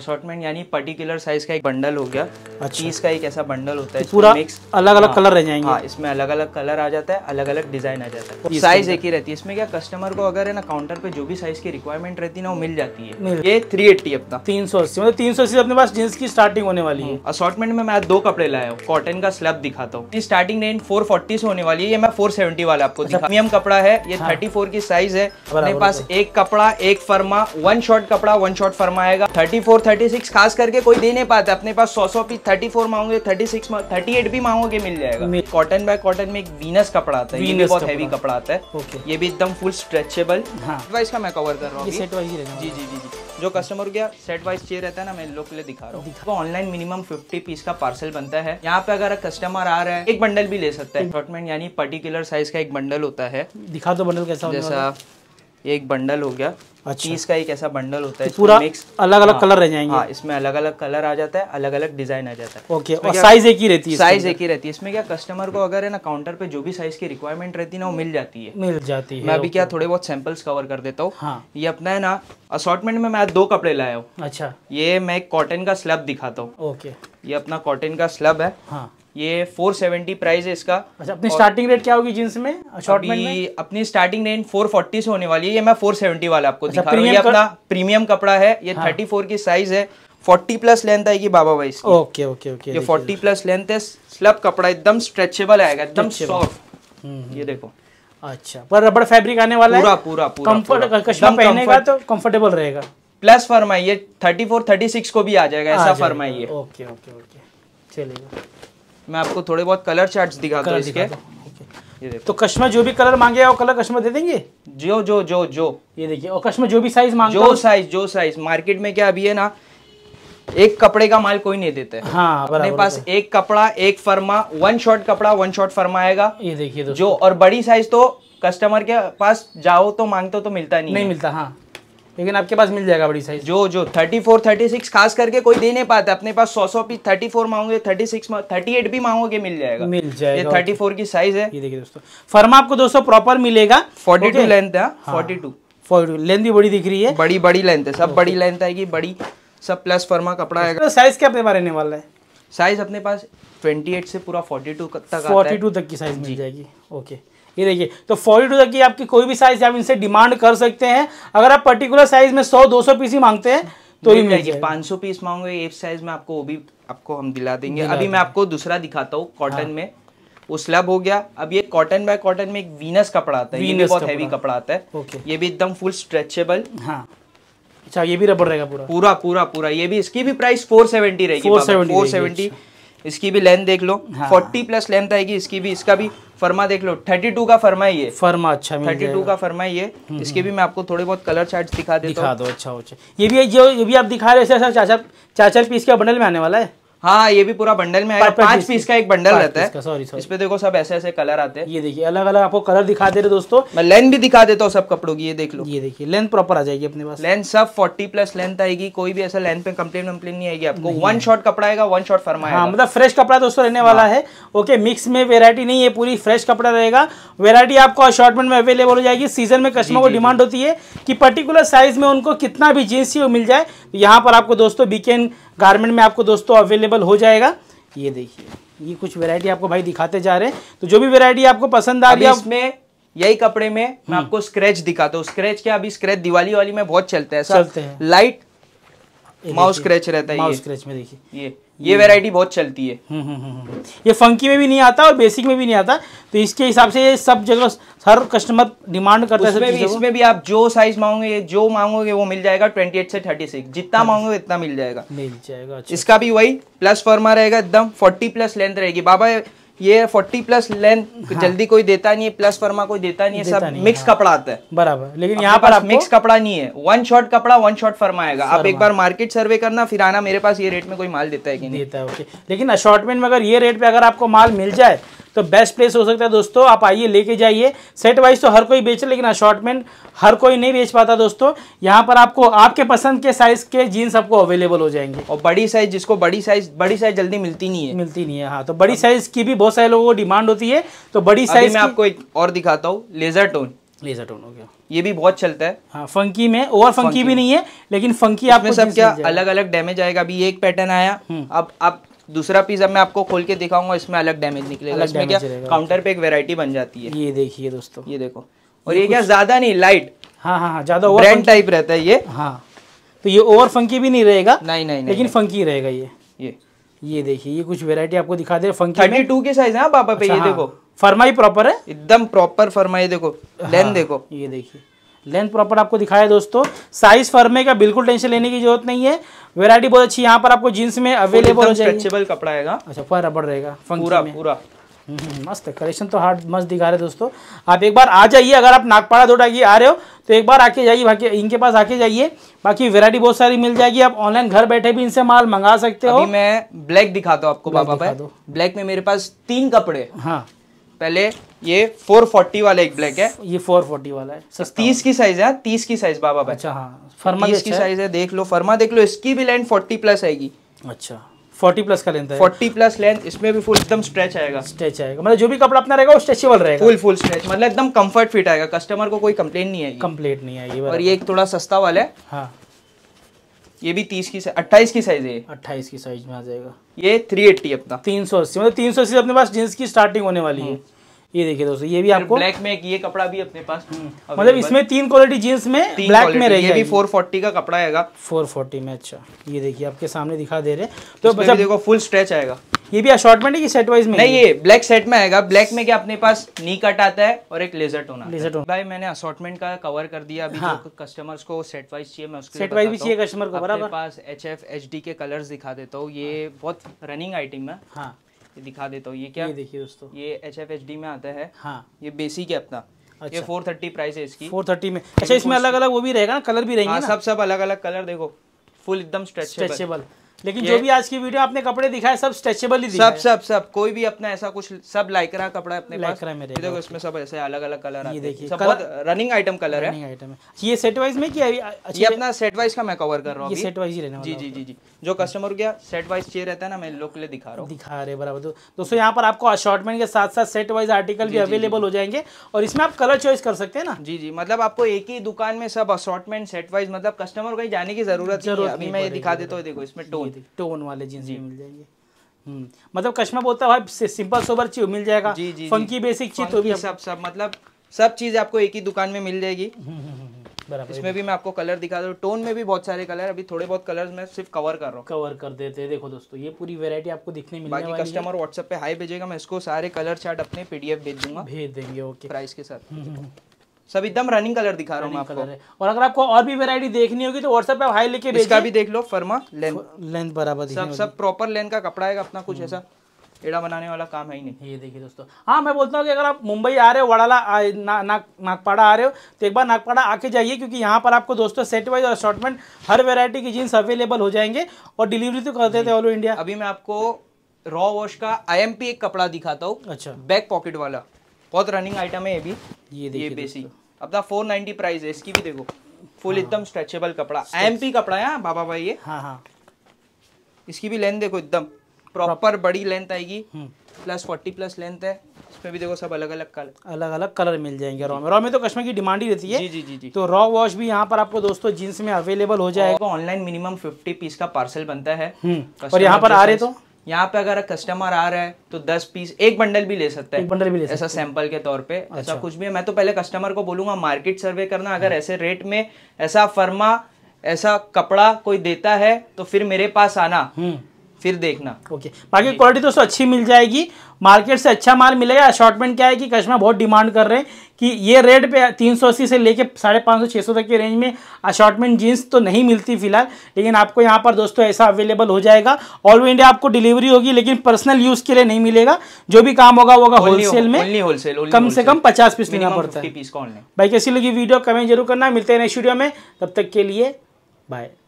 Assortment यानी particular size का एक बंडल हो गया अच्छा। चीज का एक ऐसा बंडल होता है तो पूरा मिक्स अलग अलग कलर रह जाएंगे हाँ इसमें अलग अलग कलर आ जाता है अलग अलग डिजाइन आ जाता है साइज एक ही रहती है इसमें क्या कस्टमर को अगर है ना काउंटर पे जो भी साइज की रिक्वायरमेंट रहती है ना वो मिल जाती है ये थ्री एट्टी अपना तीन सौ अस्सी मतलब तीन सौ अस्सी अपने पास जींस की स्टार्टिंग होने वाली है असॉर्टमेंट हम्म। में मैं दो कपड़े लाया हूँ कॉटन का स्लब दिखाता हूँ स्टार्टिंग रेंज फोर फोर्टी से होने वाली है ये मैं फोर सेवेंटी वाला आपको प्रीमियम अच्छा। कपड़ा है ये थर्टी हाँ। फोर की साइज है अपने पास एक कपड़ा एक फर्मा वन शॉर्ट कपड़ा वन शॉर्ट फर्मा आएगा थर्टी फोर थर्टी सिक्स खास करके कोई दे नहीं पाता अपने पास सौ सौ पीस थर्टी फोर मांगोगे थर्टी सिक्स थर्टी एट भी मांगोगे मिल जाएगा कॉटन बाय कॉटन में एक वीनस कपड़ा आता है ये भी बहुत हैवी कपड़ा आता है ये भी एकदम फुल स्ट्रेचेबल वाइज का मैं कवर कर रहा हूँ जी जी जी जी जो कस्टमर गया सेट वाइज चाहिए रहता है ना मैं लोग के लिए दिखा रहा हूँ तो ऑनलाइन मिनिमम 50 पीस का पार्सल बनता है यहाँ पे अगर कस्टमर आ रहा है एक बंडल भी ले सकता है यानी पर्टिकुलर साइज का एक बंडल होता है दिखा दो बंडल कैसा जैसा ये एक बंडल हो गया अच्छा। का एक ऐसा बंडल होता है तो पूरा मिक्स अलग अलग कलर रह जाएंगे हाँ, इसमें अलग अलग कलर आ जाता है अलग अलग डिजाइन आ जाता है ओके और साइज एक ही रहती है साइज एक ही रहती है इसमें क्या कस्टमर को अगर है ना काउंटर पे जो भी साइज की रिक्वायरमेंट रहती है ना वो मिल जाती है मिल जाती है मैं अभी क्या थोड़े बहुत सैंपल्स कवर कर देता हूँ हाँ। ये अपना है ना असॉर्टमेंट में मैं दो कपड़े लाया हूँ अच्छा ये मैं एक कॉटन का स्लब दिखाता हूँ ओके ये अपना कॉटन का स्लब है हाँ। ये 470 प्राइस है इसका अच्छा अपनी स्टार्टिंग रेट क्या होगी जींस में शॉर्ट में अपनी स्टार्टिंग रेंज 440 से होने वाली है ये मैं 470 वाला आपको अच्छा, दिखा रहा अपना प्रीमियम कपड़ा है ये थर्टी हाँ। 34 की साइज है 40 प्लस लेंथ आएगी बाबा भाई इसकी ओके ओके ओके ये 40 प्लस लेंथ है स्लब कपड़ा एकदम स्ट्रेचेबल आएगा एकदम सॉफ्ट हम्म, हम्म। ये देखो अच्छा पर रबड़ फैब्रिक आने वाला पूरा, पूरा पूरा पहनेगा तो कम्फर्टेबल रहेगा प्लस फरमाइए थर्टी 36 को भी आ जाएगा ऐसा फरमाइए ओके ओके ओके चलेगा मैं आपको थोड़े बहुत कलर चार्ट दिखाता हूँ इसके तो कश्मा जो भी कलर मांगे वो कलर कश्मा दे देंगे जो जो जो जो ये देखिए और कश्मा जो भी साइज मांगे जो साइज जो साइज मार्केट में क्या अभी है ना एक कपड़े का माल कोई नहीं देते हाँ, अपने पास एक कपड़ा एक फर्मा वन शॉट कपड़ा वन शॉट फर्मा आएगा ये देखिए जो और बड़ी साइज तो कस्टमर के पास जाओ तो मांगते हो तो मिलता नहीं नहीं मिलता हाँ लेकिन आपके पास मिल जाएगा बड़ी साइज जो जो 34, 36 खास करके कोई दे नहीं पाता अपने पास सौ सौ पीस थर्टी फोर मांगे थर्टी सिक्स थर्टी एट भी मांगोगे मिल जाएगा मिल जाएगा थर्टी फोर की साइज है ये देखिए दोस्तों फर्मा आपको दोस्तों प्रॉपर मिलेगा फोर्टी टू लेंथ है फोर्टी टू लेंथ भी बड़ी दिख रही है बड़ी बड़ी लेंथ है सब बड़ी लेंथ आएगी बड़ी सब प्लस फर्मा कपड़ा आएगा साइज तो क्या अपने पास रहने वाला है साइज अपने पास 28 से पूरा 42 तक फोर्टी टू तक की साइज मिल जाएगी ओके ये देखिए तो फोर्टी टू तक की आपकी कोई भी साइज आप इनसे डिमांड कर सकते हैं अगर आप पर्टिकुलर साइज में सौ दो सौ पीस ही मांगते हैं तो ये मिल पांच सौ पीस मांगोगे एक साइज में आपको वो भी आपको हम दिला देंगे अभी मैं आपको दूसरा दिखाता हूँ कॉटन हाँ। में वो स्लब हो गया अब ये कॉटन बाय कॉटन में एक वीनस कपड़ा आता है ये बहुत हैवी कपड़ा आता है ये भी एकदम फुल स्ट्रेचेबल हाँ अच्छा ये भी रबर रहेगा पूरा पूरा पूरा पूरा ये भी इसकी भी प्राइस फोर सेवेंटी रहेगी फोर सेवेंटी इसकी भी लेंथ देख लो फोर्टी प्लस लेंथ आएगी इसकी भी इसका भी फर्मा देख लो थर्टी टू का फर्मा ये फर्मा अच्छा थर्टी टू का फर्मा ये हम्म, इसके हम्म। भी मैं आपको थोड़े बहुत कलर चार्ट दिखा देता दिखा दो अच्छा अच्छा ये भी जो ये भी आप दिखा रहे हैं चाचा चाचा पीस के बंडल में आने वाला है हाँ ये भी पूरा बंडल में आएगा पांच पीस का एक बंडल रहता है सॉरी इस पे देखो सब ऐसे ऐसे कलर आते हैं ये देखिए अलग अलग आपको कलर दिखा दे रहे दोस्तों मैं लेंथ भी दिखा देता हूँ सब कपड़ों की ये देख लो ये देखिए लेंथ प्रॉपर आ जाएगी अपने पास लेंथ सब फोर्टी प्लस लेंथ आएगी कोई भी ऐसा लेंथ पे कंप्लेन वम्प्लेन नहीं आएगी आपको वन शॉर्ट कपड़ा आएगा वन शॉर्ट फरमाएगा मतलब फ्रेश कपड़ा दोस्तों रहने वाला हाँ। है ओके मिक्स में वेरायटी नहीं है पूरी फ्रेश कपड़ा रहेगा वेरायटी आपको अशॉर्टमेंट में अवेलेबल हो जाएगी सीजन में कस्टमर को डिमांड होती है कि पर्टिकुलर साइज में उनको कितना भी जीन्स मिल जाए यहाँ पर आपको दोस्तों बीके गारमेंट में आपको दोस्तों अवेलेबल हो जाएगा ये देखिए ये कुछ वेरायटी आपको भाई दिखाते जा रहे हैं तो जो भी वेरायटी आपको पसंद आ रही है यही कपड़े में मैं हम्म। आपको स्क्रैच दिखाता हूँ स्क्रैच क्या अभी स्क्रैच दिवाली वाली में बहुत चलते हैं चलते हैं लाइट माउस स्क्रैच रहता है माउस स्क्रैच में देखिए ये ये वेराइटी हम्म। बहुत चलती है हम्म, हम्म, ये फंकी में भी नहीं आता और बेसिक में भी नहीं आता तो इसके हिसाब से ये सब जगह हर कस्टमर डिमांड करता है भी, इसमें भी आप जो साइज मांगोगे जो मांगोगे वो मिल जाएगा 28 से 36 जितना मांगोगे इतना मिल जाएगा मिल जाएगा अच्छा। इसका भी वही प्लस फर्मा रहेगा एकदम 40 प्लस लेंथ रहेगी बाबा ये फोर्टी प्लस लेंथ हाँ। जल्दी कोई देता नहीं है प्लस फर्मा कोई देता नहीं है सब नहीं, मिक्स हाँ। कपड़ा आता है बराबर लेकिन यहाँ पर आप मिक्स कपड़ा नहीं है वन शॉट कपड़ा वन शॉट फर्मा आएगा आप एक बार मार्केट सर्वे करना फिर आना मेरे पास ये रेट में कोई माल देता है कि नहीं देता है लेकिन अशॉर्टमेंट में अगर ये रेट पे अगर आपको माल मिल जाए तो बेस्ट प्लेस हो सकता है दोस्तों आप आइए लेके जाइए सेट वाइज तो हर कोई बेच लेकिन अशॉर्टमेंट हर कोई नहीं बेच पाता दोस्तों यहाँ पर आपको आपके पसंद के साइज के जीन्स आपको अवेलेबल हो जाएंगे और बड़ी साइज जिसको बड़ी साइज बड़ी साइज जल्दी मिलती नहीं है मिलती नहीं है हाँ तो बड़ी साइज की भी बहुत सारे लोगों को डिमांड होती है तो बड़ी साइज में आपको एक और दिखाता हूँ लेजर टोन लेजर टोन हो गया ये भी बहुत चलता है हाँ फंकी में ओवर फंकी, फंकी भी नहीं है लेकिन फंकी आपको सब क्या अलग अलग डैमेज आएगा अभी एक पैटर्न आया हम्म। अब आप दूसरा पीस अब मैं आपको खोल के दिखाऊंगा इसमें अलग डैमेज निकलेगा इसमें क्या काउंटर पे एक वेरायटी बन जाती है ये देखिए दोस्तों ये देखो और ये क्या ज्यादा नहीं लाइट हाँ, हाँ हाँ ज्यादा ब्रांड टाइप रहता है ये हाँ तो ये ओवर फंकी भी नहीं रहेगा नहीं नहीं नहीं लेकिन फंकी रहेगा ये ये ये देखिए ये कुछ वेरायटी आपको दिखा दे फंकी थर्टी टू के साइज है पापा पे अच्छा, ये हाँ। देखो फरमाई प्रॉपर है एकदम प्रॉपर फरमाई देखो लेन हाँ, देखो ये देखिए लेंथ प्रॉपर आपको दिखाया दोस्तों साइज फर्मे का बिल्कुल टेंशन लेने की जरूरत नहीं है वेरायटी बहुत अच्छी यहाँ पर आपको जींस में अवेलेबल स्ट्रेचेबल कपड़ा आएगा अच्छा फर रबड़ रहेगा पूरा पूरा हम्म, हम्म, मस्त कलेक्शन तो हार्ड मस्त दिखा रहे दोस्तों आप एक बार आ जाइए अगर आप नागपाड़ा दो की आ रहे हो तो एक बार आके जाइए बाकी इनके पास आके जाइए बाकी वेरायटी बहुत सारी मिल जाएगी आप ऑनलाइन घर बैठे भी इनसे माल मंगा सकते हो मैं ब्लैक दिखाता हूँ आपको ब्लैक में मेरे पास तीन कपड़े हाँ पहले ये 440 वाला एक ब्लैक है ये 440 वाला तो है तीस की साइज है तीस की साइज बाबा भाई अच्छा हाँ फर्मा तीस की साइज है देख लो फर्मा देख लो इसकी भी लेंथ 40 प्लस आएगी अच्छा 40 प्लस का लेंथ है 40 प्लस लेंथ इसमें भी फुल एकदम स्ट्रेच आएगा स्ट्रेच आएगा मतलब जो भी कपड़ा अपना रहेगा वो स्ट्रेचेबल रहेगा फुल फुल स्ट्रेच मतलब एकदम कंफर्ट फिट आएगा कस्टमर को कोई कंप्लेन नहीं आएगी कंप्लेट नहीं आएगी और ये एक थोड़ा सस्ता वाला है हाँ ये भी तीस की अट्ठाईस की साइज है अट्ठाईस की साइज में आ जाएगा ये थ्री एट्टी अपना तीन सौ अस्सी मतलब तीन सौ अस्सी अपने पास जींस की स्टार्टिंग होने वाली है हम्म। ये देखिए दोस्तों ये भी आपको ब्लैक में एक ये कपड़ा भी अपने पास हम्म, मतलब इसमें तीन क्वालिटी जींस में ब्लैक में रहेगा ये भी 440 का कपड़ा आएगा 440 में अच्छा ये देखिए आपके सामने दिखा दे रहे तो बच्चा मतलब- देखो फुल स्ट्रेच आएगा ये भी अशॉर्टमेंट है कि सेट वाइज में नहीं ये ब्लैक सेट में आएगा ब्लैक में क्या अपने पास नी कट आता है और एक लेजर टोन लेजर टोन भाई मैंने असॉर्टमेंट का कवर कर दिया अभी हाँ। जो कस्टमर्स को सेट वाइज चाहिए मैं उसके सेट वाइज भी चाहिए कस्टमर को बराबर पास एच एफ एच डी के कलर्स दिखा देता हूँ ये हाँ। बहुत रनिंग आइटम है हाँ। ये दिखा देता हूँ ये क्या देखिए दोस्तों ये एच एफ एच डी में आता है हाँ ये बेसिक है अपना अच्छा। ये फोर थर्टी प्राइस है इसकी फोर थर्टी में अच्छा इसमें अलग अलग वो भी रहेगा ना कलर भी रहेंगे हाँ, सब सब अलग अलग कलर देखो फुल एकदम स्ट्रेचेबल लेकिन जो भी आज की वीडियो आपने कपड़े दिखाए सब स्ट्रेचेबल ही सब सब सब कोई भी अपना ऐसा कुछ सब लाइकरा कपड़ा अपने लाइकरा में देखो इसमें सब ऐसे अलग अलग कलर ये देखिए सब रनिंग आइटम कलर रनिंग है आइटम है ये सेट वाइज में क्या ये अपना सेट वाइज का मैं कवर कर रहा हूँ सेट वाइज ही रहने जी जी जी जी जो कस्टमर गया सेट वाइज चाहिए रहता है ना मैं लोग के लिए दिखा रहा हूँ दिखा रहे बराबर दोस्तों यहाँ पर आपको अशॉर्टमेंट के साथ साथ सेट वाइज आर्टिकल भी अवेलेबल हो जाएंगे और इसमें आप कलर चॉइस कर सकते हैं ना जी जी मतलब आपको एक ही दुकान में सब असॉर्टमेंट सेट वाइज मतलब कस्टमर को जाने की जरूरत अभी मैं ये दिखा देता हूँ देखो इसमें टोन देखिए टोन वाले जीन्स भी मिल जाएंगे हम्म, मतलब कश्मा बोलता है सिंपल सोबर चीज मिल जाएगा जी जी फंकी बेसिक चीज तो भी सब सब मतलब सब चीज़ आपको एक ही दुकान में मिल जाएगी हम्म, हम्म, इसमें भी मैं आपको कलर दिखा दूँ टोन में भी बहुत सारे कलर अभी थोड़े बहुत कलर्स मैं सिर्फ कवर कर रहा हूँ कवर कर देते हैं देखो दोस्तों ये पूरी वैरायटी आपको दिखने मिलने बाकी कस्टमर व्हाट्सएप पे हाई भेजेगा मैं इसको सारे कलर चार्ट अपने पीडीएफ भेज दूंगा भेज देंगे ओके प्राइस के साथ सब एकदम रनिंग कलर दिखा रहा हूँ आपको और अगर आपको और भी वेरायटी देखनी होगी तो व्हाट्सएप पे हाई लिखे इसका भी देख लो फर्मा लेंथ लेंथ बराबर सब सब प्रॉपर लेंथ का कपड़ा है अपना कुछ हम्म। ऐसा एड़ा बनाने वाला काम है ही नहीं ये देखिए दोस्तों हाँ मैं बोलता हूँ कि अगर आप मुंबई आ रहे हो वड़ाला ना, ना, नागपाड़ा आ रहे हो तो एक बार नागपाड़ा आके जाइए क्योंकि यहाँ पर आपको दोस्तों सेट वाइज और असॉटमेंट हर वेरायटी की जीन्स अवेलेबल हो जाएंगे और डिलीवरी तो करते थे ऑल इंडिया अभी मैं आपको रॉ वॉश का आई एक कपड़ा दिखाता हूँ अच्छा बैक पॉकेट वाला बहुत रनिंग आइटम है ये भी ये देखिए बेसिक अपना फोर नाइनटी प्राइस है इसकी भी देखो फुल हाँ, एकदम स्ट्रेचेबल हाँ। कपड़ा एम पी कपड़ा है हाँ, बाबा भाई ये हाँ हाँ इसकी भी लेंथ देखो एकदम प्रॉपर बड़ी लेंथ आएगी प्लस फोर्टी प्लस लेंथ है इसमें भी देखो सब अलग अलग कलर अलग अलग कलर मिल जाएंगे रॉ में रॉ में तो कश्मीर की डिमांड ही रहती है जी जी जी जी तो रॉ वॉश भी यहाँ पर आपको दोस्तों जींस में अवेलेबल हो जाएगा ऑनलाइन मिनिमम फिफ्टी पीस का पार्सल बनता है हम्म। और यहाँ पर आ रहे तो यहाँ पे अगर कस्टमर आ रहा है तो दस पीस एक बंडल भी ले सकता है एक बंडल भी ले ऐसा सैंपल के तौर पे अच्छा। ऐसा कुछ भी है मैं तो पहले कस्टमर को बोलूंगा मार्केट सर्वे करना अगर हाँ। ऐसे रेट में ऐसा फर्मा ऐसा कपड़ा कोई देता है तो फिर मेरे पास आना हम्म। फिर देखना ओके बाकी क्वालिटी दोस्तों अच्छी मिल जाएगी मार्केट से अच्छा माल मिलेगा अशॉर्टमेंट क्या है कि कस्टमर बहुत डिमांड कर रहे हैं कि ये रेट पे तीन सौ अस्सी से लेके साढ़े पाँच सौ छः सौ तक के रेंज में अशॉर्टमेंट जीन्स तो नहीं मिलती फिलहाल लेकिन आपको यहाँ पर दोस्तों ऐसा अवेलेबल हो जाएगा ऑल ओवर इंडिया आपको डिलीवरी होगी लेकिन पर्सनल यूज़ के लिए नहीं मिलेगा जो भी काम होगा होगा होलसेल में होलसेल कम से कम पचास पीस लेना पड़ता है भाई कैसी लगी वीडियो कमेंट जरूर करना मिलते हैं नेक्स्ट वीडियो में तब तक के लिए बाय